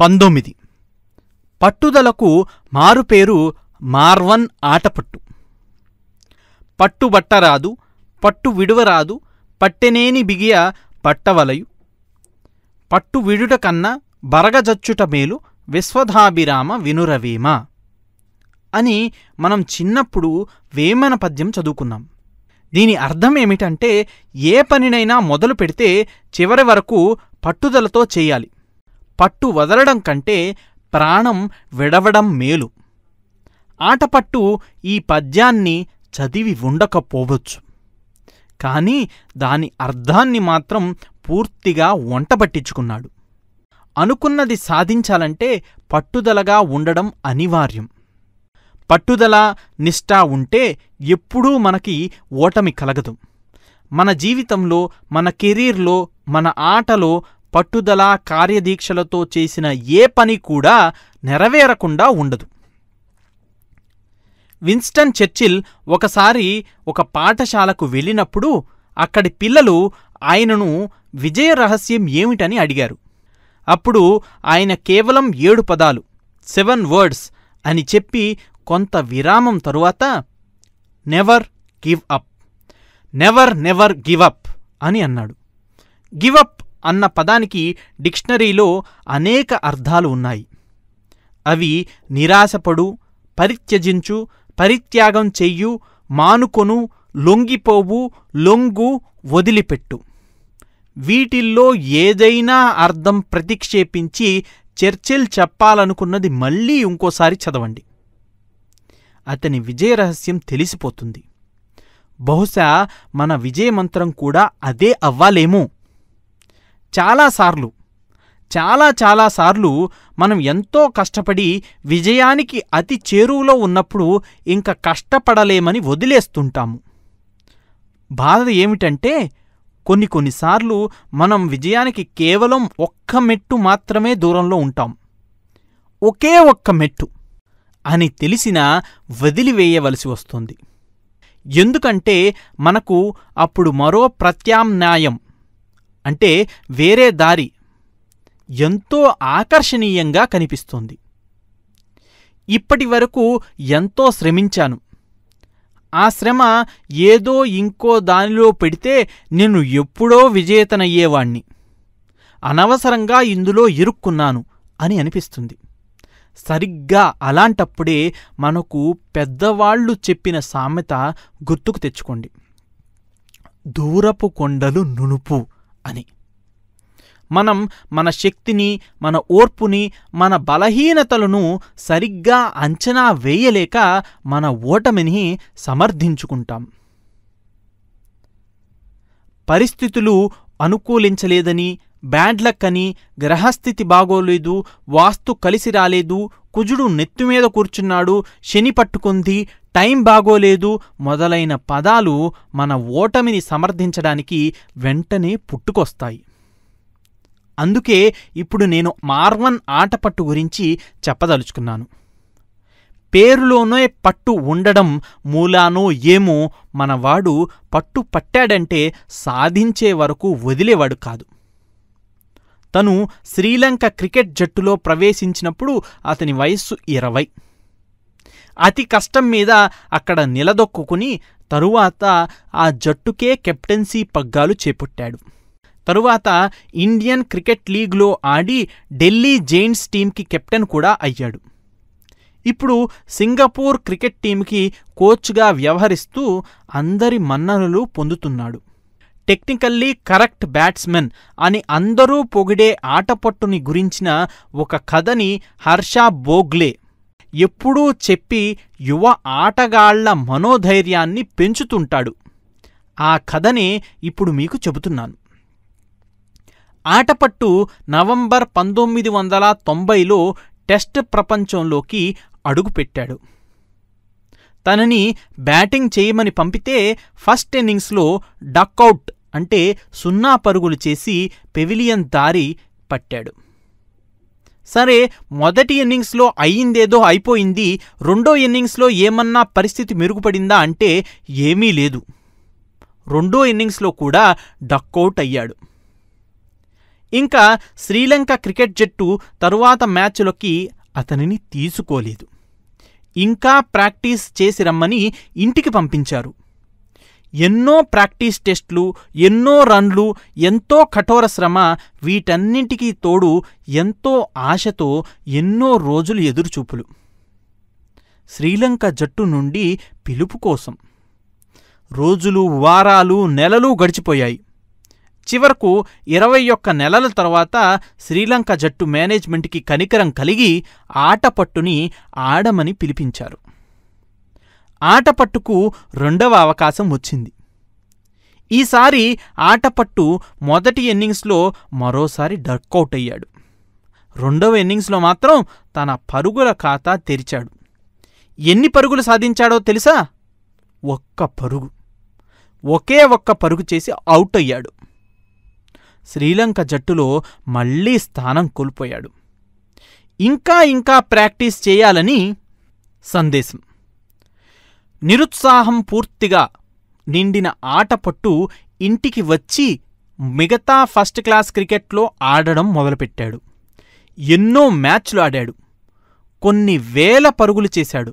పంతొమ్మిది పట్టుదలకు మారుపేరు మార్వన్ ఆటపట్టు పట్టుబట్టరాదు పట్టు విడువరాదు పట్టెనేని బిగియ పట్టవలయు పట్టు విడుట బరగజచ్చుట మేలు విశ్వధాభిరామ వినురవేమ అని మనం చిన్నప్పుడు వేమన పద్యం చదువుకున్నాం దీని అర్థం ఏమిటంటే ఏ పనినైనా మొదలు పెడితే చివరి వరకు పట్టుదలతో చేయాలి పట్టు వదలడం కంటే ప్రాణం విడవడం మేలు ఆటపట్టు ఈ పద్యాన్ని చదివి ఉండకపోవచ్చు కానీ దాని అర్థాన్ని మాత్రం పూర్తిగా వంట పట్టించుకున్నాడు అనుకున్నది సాధించాలంటే పట్టుదలగా ఉండడం అనివార్యం పట్టుదల నిష్ఠ ఉంటే ఎప్పుడూ మనకి ఓటమి కలగదు మన జీవితంలో మన కెరీర్లో మన ఆటలో పట్టుదల కార్యదీక్షలతో చేసిన ఏ పని కూడా నెరవేరకుండా ఉండదు విన్స్టన్ చర్చిల్ ఒకసారి ఒక పాఠశాలకు వెళ్ళినప్పుడు అక్కడి పిల్లలు ఆయనను విజయ రహస్యం ఏమిటని అడిగారు అప్పుడు ఆయన కేవలం ఏడు పదాలు సెవెన్ వర్డ్స్ అని చెప్పి కొంత విరామం తరువాత never give up never never give up అని అన్నాడు గివ్ అప్ అన్న పదానికి డిక్షనరీలో అనేక అర్థాలు ఉన్నాయి అవి నిరాశపడు పరిత్యజించు పరిత్యాగం చెయ్యు మానుకొను లొంగిపోవు లొంగు వదిలిపెట్టు వీటిల్లో ఏదైనా అర్థం ప్రతిక్షేపించి చర్చిల్ చెప్పాలనుకున్నది మళ్ళీ ఇంకోసారి చదవండి అతని విజయరహస్యం తెలిసిపోతుంది బహుశా మన విజయమంత్రం కూడా అదే అవ్వాలేమో చాలాసార్లు చాలా చాలాసార్లు మనం ఎంతో కష్టపడి విజయానికి అతి చేరువలో ఉన్నప్పుడు ఇంక కష్టపడలేమని వదిలేస్తుంటాము బాధ ఏమిటంటే కొన్ని కొన్నిసార్లు మనం విజయానికి కేవలం ఒక్క మెట్టు మాత్రమే దూరంలో ఉంటాం ఒకే ఒక్క మెట్టు అని తెలిసినా వదిలివేయవలసి వస్తుంది ఎందుకంటే మనకు అప్పుడు మరో ప్రత్యామ్నాయం అంటే వేరే దారి ఎంతో ఆకర్షణీయంగా కనిపిస్తోంది ఇప్పటి వరకు ఎంతో శ్రమించాను ఆ శ్రమ ఏదో ఇంకో దానిలో పెడితే నేను ఎప్పుడో విజేతనయ్యేవాణ్ణి అనవసరంగా ఇందులో ఇరుక్కున్నాను అని అనిపిస్తుంది సరిగ్గా అలాంటప్పుడే మనకు పెద్దవాళ్ళు చెప్పిన సామెత గుర్తుకు తెచ్చుకోండి దూరపు కొండలు నునుపు అని మనం మన శక్తిని మన ఓర్పుని మన బలహీనతలను సరిగ్గా అంచనా వేయలేక మన ఓటమిని సమర్థించుకుంటాం పరిస్థితులు అనుకూలించలేదని అని గ్రహస్థితి బాగోలేదు వాస్తు కలిసి రాలేదు కుజుడు నెత్తిమీద కూర్చున్నాడు శని పట్టుకుంది టైం బాగోలేదు మొదలైన పదాలు మన ఓటమిని సమర్థించడానికి వెంటనే పుట్టుకొస్తాయి అందుకే ఇప్పుడు నేను మార్వన్ ఆటపట్టు గురించి చెప్పదలుచుకున్నాను పేరులోనే పట్టు ఉండడం మూలానో ఏమో మనవాడు పట్టు పట్టాడంటే సాధించే వరకు వదిలేవాడు కాదు తను శ్రీలంక క్రికెట్ జట్టులో ప్రవేశించినప్పుడు అతని వయస్సు ఇరవై అతి కష్టం మీద అక్కడ నిలదొక్కుని తరువాత ఆ జట్టుకే కెప్టెన్సీ పగ్గాలు చేపట్టాడు తరువాత ఇండియన్ క్రికెట్ లీగ్లో ఆడి ఢిల్లీ జైన్స్ టీంకి కెప్టెన్ కూడా అయ్యాడు ఇప్పుడు సింగపూర్ క్రికెట్ టీంకి కోచ్గా వ్యవహరిస్తూ అందరి మన్ననలు పొందుతున్నాడు టెక్నికల్లీ కరెక్ట్ బ్యాట్స్మెన్ అని అందరూ పొగిడే ఆటపట్టుని గురించిన ఒక కథని హర్ష బోగ్లే ఎప్పుడూ చెప్పి యువ ఆటగాళ్ల మనోధైర్యాన్ని పెంచుతుంటాడు ఆ కథనే ఇప్పుడు మీకు చెబుతున్నాను ఆటపట్టు నవంబర్ పంతొమ్మిది వందల తొంభైలో టెస్ట్ ప్రపంచంలోకి అడుగుపెట్టాడు తనని బ్యాటింగ్ చేయమని పంపితే ఫస్ట్ ఇన్నింగ్స్లో డక్అవుట్ అంటే సున్నా పరుగులు చేసి పెవిలియన్ దారి పట్టాడు సరే మొదటి ఇన్నింగ్స్లో అయ్యిందేదో అయిపోయింది రెండో ఇన్నింగ్స్లో ఏమన్నా పరిస్థితి మెరుగుపడిందా అంటే ఏమీ లేదు రెండో ఇన్నింగ్స్లో కూడా డక్అవుట్ అయ్యాడు ఇంకా శ్రీలంక క్రికెట్ జట్టు తరువాత మ్యాచ్లోకి అతనిని తీసుకోలేదు ఇంకా ప్రాక్టీస్ చేసి రమ్మని ఇంటికి పంపించారు ఎన్నో ప్రాక్టీస్ టెస్ట్లు ఎన్నో రన్లు ఎంతో కఠోర శ్రమ వీటన్నింటికీ తోడు ఎంతో ఆశతో ఎన్నో రోజులు ఎదురుచూపులు శ్రీలంక జట్టు నుండి పిలుపు కోసం రోజులు వారాలు నెలలు గడిచిపోయాయి చివరకు ఇరవై ఒక్క నెలల తర్వాత శ్రీలంక జట్టు మేనేజ్మెంట్కి కనికరం కలిగి ఆటపట్టుని ఆడమని పిలిపించారు ఆటపట్టుకు రెండవ అవకాశం వచ్చింది ఈసారి ఆటపట్టు మొదటి ఇన్నింగ్స్లో మరోసారి డక్అవుట్ అయ్యాడు రెండవ ఇన్నింగ్స్లో మాత్రం తన పరుగుల ఖాతా తెరిచాడు ఎన్ని పరుగులు సాధించాడో తెలుసా ఒక్క పరుగు ఒకే ఒక్క పరుగు చేసి అవుట్ అయ్యాడు శ్రీలంక జట్టులో మళ్లీ స్థానం కోల్పోయాడు ఇంకా ఇంకా ప్రాక్టీస్ చేయాలని సందేశం నిరుత్సాహం పూర్తిగా నిండిన ఆటపట్టు ఇంటికి వచ్చి మిగతా ఫస్ట్ క్లాస్ క్రికెట్లో ఆడడం మొదలుపెట్టాడు ఎన్నో మ్యాచ్లు ఆడాడు కొన్ని వేల పరుగులు చేశాడు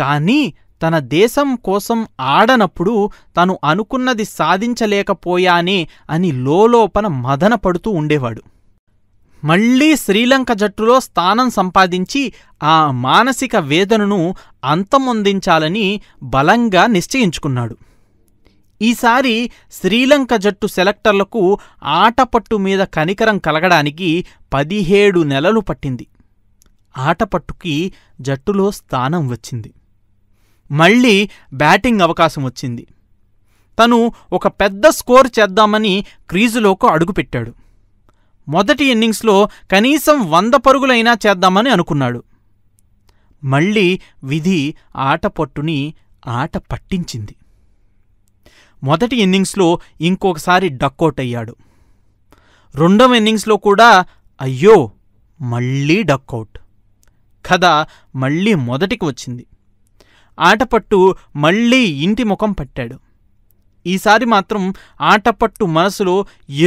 కానీ తన దేశం కోసం ఆడనప్పుడు తను అనుకున్నది సాధించలేకపోయానే అని లోలోపన మదన పడుతూ ఉండేవాడు మళ్లీ శ్రీలంక జట్టులో స్థానం సంపాదించి ఆ మానసిక వేదనను అంతమొందించాలని బలంగా నిశ్చయించుకున్నాడు ఈసారి శ్రీలంక జట్టు సెలెక్టర్లకు ఆటపట్టు మీద కనికరం కలగడానికి పదిహేడు నెలలు పట్టింది ఆటపట్టుకి జట్టులో స్థానం వచ్చింది మళ్ళీ బ్యాటింగ్ అవకాశం వచ్చింది తను ఒక పెద్ద స్కోర్ చేద్దామని క్రీజులోకి అడుగుపెట్టాడు మొదటి ఇన్నింగ్స్లో కనీసం వంద పరుగులైనా చేద్దామని అనుకున్నాడు మళ్ళీ విధి ఆట పట్టుని ఆట పట్టించింది మొదటి ఇన్నింగ్స్లో ఇంకొకసారి డక్అవుట్ అయ్యాడు రెండవ ఇన్నింగ్స్లో కూడా అయ్యో మళ్ళీ డక్అవుట్ కథ మళ్ళీ మొదటికి వచ్చింది ఆటపట్టు మళ్ళీ ఇంటి ముఖం పట్టాడు ఈసారి మాత్రం ఆటపట్టు మనసులో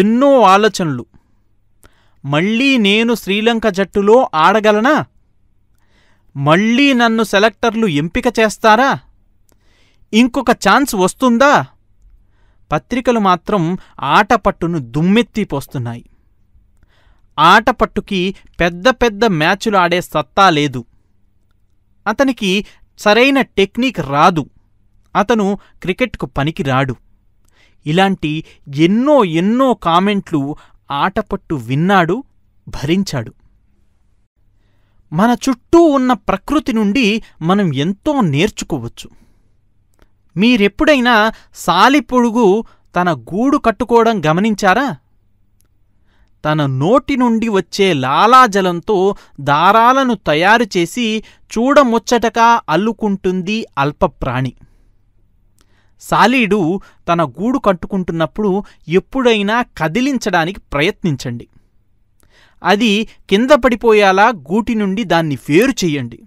ఎన్నో ఆలోచనలు మళ్ళీ నేను శ్రీలంక జట్టులో ఆడగలనా మళ్ళీ నన్ను సెలెక్టర్లు ఎంపిక చేస్తారా ఇంకొక ఛాన్స్ వస్తుందా పత్రికలు మాత్రం ఆటపట్టును దుమ్మెత్తిపోస్తున్నాయి ఆటపట్టుకి పెద్ద పెద్ద మ్యాచ్లు ఆడే సత్తా లేదు అతనికి సరైన టెక్నిక్ రాదు అతను క్రికెట్కు పనికిరాడు ఇలాంటి ఎన్నో ఎన్నో కామెంట్లు ఆటపట్టు విన్నాడు భరించాడు మన చుట్టూ ఉన్న ప్రకృతి నుండి మనం ఎంతో నేర్చుకోవచ్చు మీరెప్పుడైనా సాలిపొడుగు తన గూడు కట్టుకోవడం గమనించారా తన నోటి నుండి వచ్చే లాలాజలంతో దారాలను తయారు చేసి చూడముచ్చటగా అల్లుకుంటుంది అల్పప్రాణి సాలీడు తన గూడు కట్టుకుంటున్నప్పుడు ఎప్పుడైనా కదిలించడానికి ప్రయత్నించండి అది కింద పడిపోయేలా గూటి నుండి దాన్ని వేరు చెయ్యండి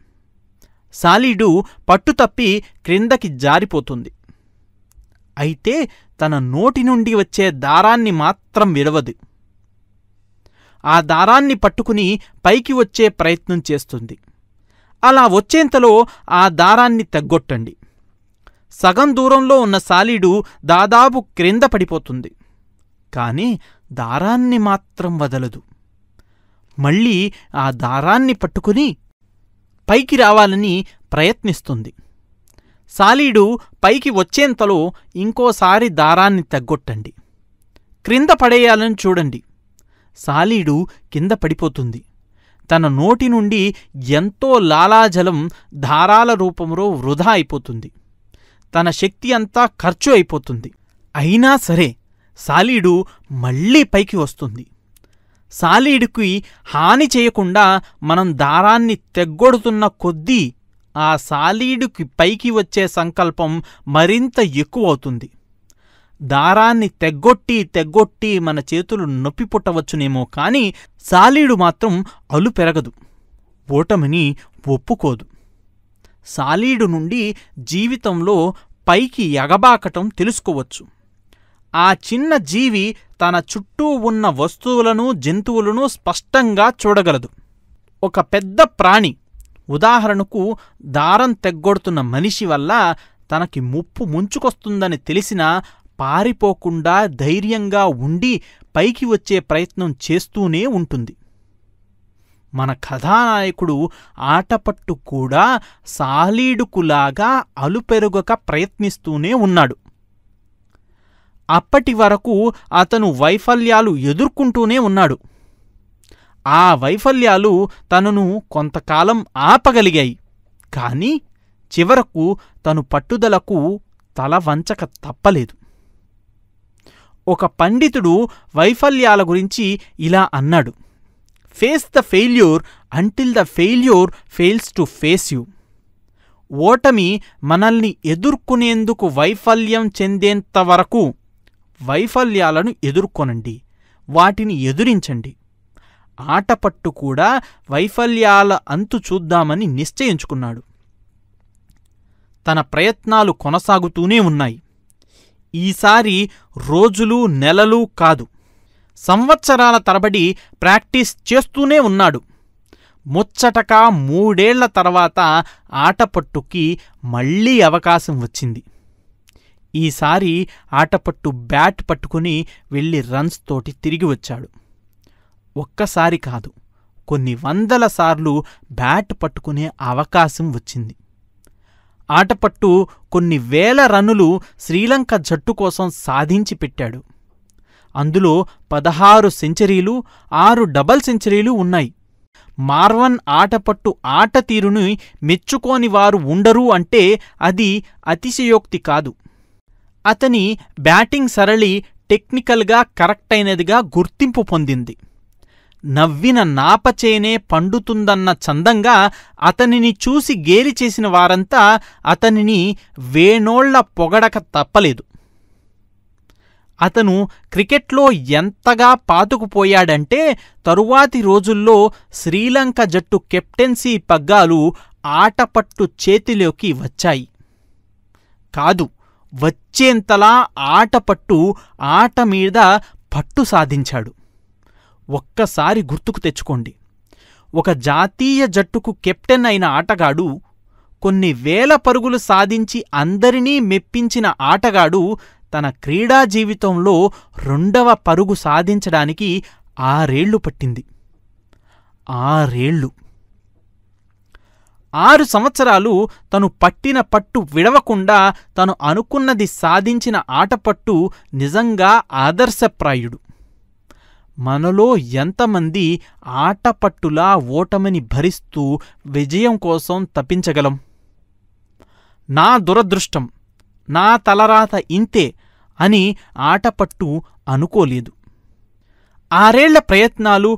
సాలీడు పట్టుతప్పి క్రిందకి జారిపోతుంది అయితే తన నోటి నుండి వచ్చే దారాన్ని మాత్రం విడవదు ఆ దారాన్ని పట్టుకుని పైకి వచ్చే ప్రయత్నం చేస్తుంది అలా వచ్చేంతలో ఆ దారాన్ని తగ్గొట్టండి సగం దూరంలో ఉన్న సాలీడు దాదాపు క్రింద పడిపోతుంది కానీ దారాన్ని మాత్రం వదలదు మళ్ళీ ఆ దారాన్ని పట్టుకుని పైకి రావాలని ప్రయత్నిస్తుంది సాలీడు పైకి వచ్చేంతలో ఇంకోసారి దారాన్ని తగ్గొట్టండి క్రింద పడేయాలని చూడండి సాలీడు కింద పడిపోతుంది తన నోటి నుండి ఎంతో లాలాజలం ధారాల రూపంలో వృధా అయిపోతుంది తన శక్తి అంతా ఖర్చు అయిపోతుంది అయినా సరే సాలీడు మళ్ళీ పైకి వస్తుంది సాలీడుకి హాని చేయకుండా మనం దారాన్ని తెగ్గొడుతున్న కొద్దీ ఆ సాలీడుకి పైకి వచ్చే సంకల్పం మరింత ఎక్కువవుతుంది దారాన్ని తెగ్గొట్టి తెగ్గొట్టి మన చేతులు నొప్పి పుట్టవచ్చునేమో కాని సాలీడు మాత్రం అలు పెరగదు ఓటమిని ఒప్పుకోదు సాలీడు నుండి జీవితంలో పైకి ఎగబాకటం తెలుసుకోవచ్చు ఆ చిన్న జీవి తన చుట్టూ ఉన్న వస్తువులను జంతువులను స్పష్టంగా చూడగలదు ఒక పెద్ద ప్రాణి ఉదాహరణకు దారం తెగ్గొడుతున్న మనిషి వల్ల తనకి ముప్పు ముంచుకొస్తుందని తెలిసినా పారిపోకుండా ధైర్యంగా ఉండి పైకి వచ్చే ప్రయత్నం చేస్తూనే ఉంటుంది మన కథానాయకుడు ఆటపట్టు కూడా సాలీడుకులాగా అలుపెరుగక ప్రయత్నిస్తూనే ఉన్నాడు అప్పటి వరకు అతను వైఫల్యాలు ఎదుర్కొంటూనే ఉన్నాడు ఆ వైఫల్యాలు తనను కొంతకాలం ఆపగలిగాయి కానీ చివరకు తను పట్టుదలకు తల వంచక తప్పలేదు ఒక పండితుడు వైఫల్యాల గురించి ఇలా అన్నాడు face the failure until the failure fails to face you ఓటమి మనల్ని ఎదుర్కొనేందుకు వైఫల్యం చెందేంత వరకు వైఫల్యాలను ఎదుర్కొనండి వాటిని ఎదురించండి ఆటపట్టు కూడా వైఫల్యాల అంతు చూద్దామని నిశ్చయించుకున్నాడు తన ప్రయత్నాలు కొనసాగుతూనే ఉన్నాయి ఈసారి రోజులు నెలలు కాదు సంవత్సరాల తరబడి ప్రాక్టీస్ చేస్తూనే ఉన్నాడు ముచ్చటకా మూడేళ్ల తర్వాత ఆటపట్టుకి మళ్లీ అవకాశం వచ్చింది ఈసారి ఆటపట్టు బ్యాట్ పట్టుకుని వెళ్ళి రన్స్ తోటి తిరిగి వచ్చాడు ఒక్కసారి కాదు కొన్ని వందల సార్లు బ్యాట్ పట్టుకునే అవకాశం వచ్చింది ఆటపట్టు కొన్ని వేల రన్నులు శ్రీలంక జట్టు కోసం సాధించి పెట్టాడు అందులో పదహారు సెంచరీలు ఆరు డబల్ సెంచరీలు ఉన్నాయి మార్వన్ ఆటపట్టు ఆట తీరుని మెచ్చుకోని వారు ఉండరు అంటే అది అతిశయోక్తి కాదు అతని బ్యాటింగ్ సరళి టెక్నికల్గా కరెక్టైనదిగా గుర్తింపు పొందింది నవ్విన నాపచేనే పండుతుందన్న చందంగా అతనిని చూసి గేలి చేసిన వారంతా అతనిని వేణోళ్ల పొగడక తప్పలేదు అతను క్రికెట్లో ఎంతగా పాతుకుపోయాడంటే తరువాతి రోజుల్లో శ్రీలంక జట్టు కెప్టెన్సీ పగ్గాలు ఆటపట్టు చేతిలోకి వచ్చాయి కాదు వచ్చేంతలా ఆటపట్టు ఆట మీద పట్టు సాధించాడు ఒక్కసారి గుర్తుకు తెచ్చుకోండి ఒక జాతీయ జట్టుకు కెప్టెన్ అయిన ఆటగాడు కొన్ని వేల పరుగులు సాధించి అందరినీ మెప్పించిన ఆటగాడు తన క్రీడా జీవితంలో రెండవ పరుగు సాధించడానికి ఆరేళ్లు పట్టింది ఆరేళ్లు ఆరు సంవత్సరాలు తను పట్టిన పట్టు విడవకుండా తను అనుకున్నది సాధించిన ఆటపట్టు నిజంగా ఆదర్శప్రాయుడు మనలో ఎంతమంది ఆటపట్టులా ఓటమిని భరిస్తూ విజయం కోసం తప్పించగలం నా దురదృష్టం నా తలరాత ఇంతే అని ఆటపట్టు అనుకోలేదు ఆరేళ్ల ప్రయత్నాలు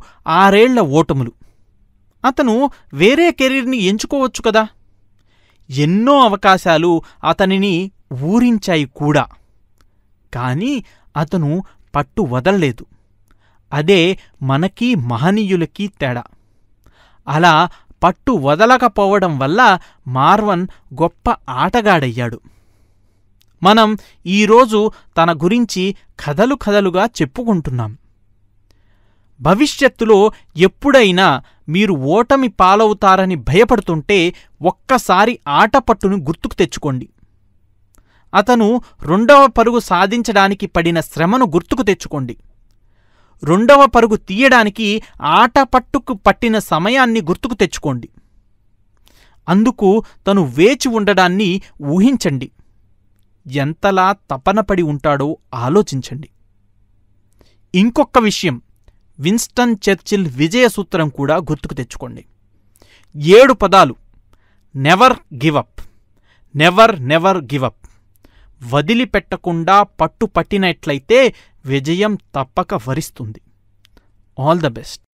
ఆరేళ్ల ఓటములు అతను వేరే కెరీర్ని ఎంచుకోవచ్చు కదా ఎన్నో అవకాశాలు అతనిని ఊరించాయి కూడా కానీ అతను పట్టు వదల్లేదు అదే మనకి మహనీయులకి తేడా అలా పట్టు వదలకపోవడం వల్ల మార్వన్ గొప్ప ఆటగాడయ్యాడు మనం ఈరోజు తన గురించి కథలు కథలుగా చెప్పుకుంటున్నాం భవిష్యత్తులో ఎప్పుడైనా మీరు ఓటమి పాలవుతారని భయపడుతుంటే ఒక్కసారి ఆటపట్టును గుర్తుకు తెచ్చుకోండి అతను రెండవ పరుగు సాధించడానికి పడిన శ్రమను గుర్తుకు తెచ్చుకోండి రెండవ పరుగు తీయడానికి ఆటపట్టుకు పట్టిన సమయాన్ని గుర్తుకు తెచ్చుకోండి అందుకు తను వేచి ఉండడాన్ని ఊహించండి ఎంతలా తపనపడి ఉంటాడో ఆలోచించండి ఇంకొక విషయం విన్స్టన్ చర్చిల్ విజయ సూత్రం కూడా గుర్తుకు తెచ్చుకోండి ఏడు పదాలు never give up never never give up వదిలిపెట్టకుండా పట్టుపట్టినట్లయితే విజయం తప్పక వరిస్తుంది ఆల్ ద బెస్ట్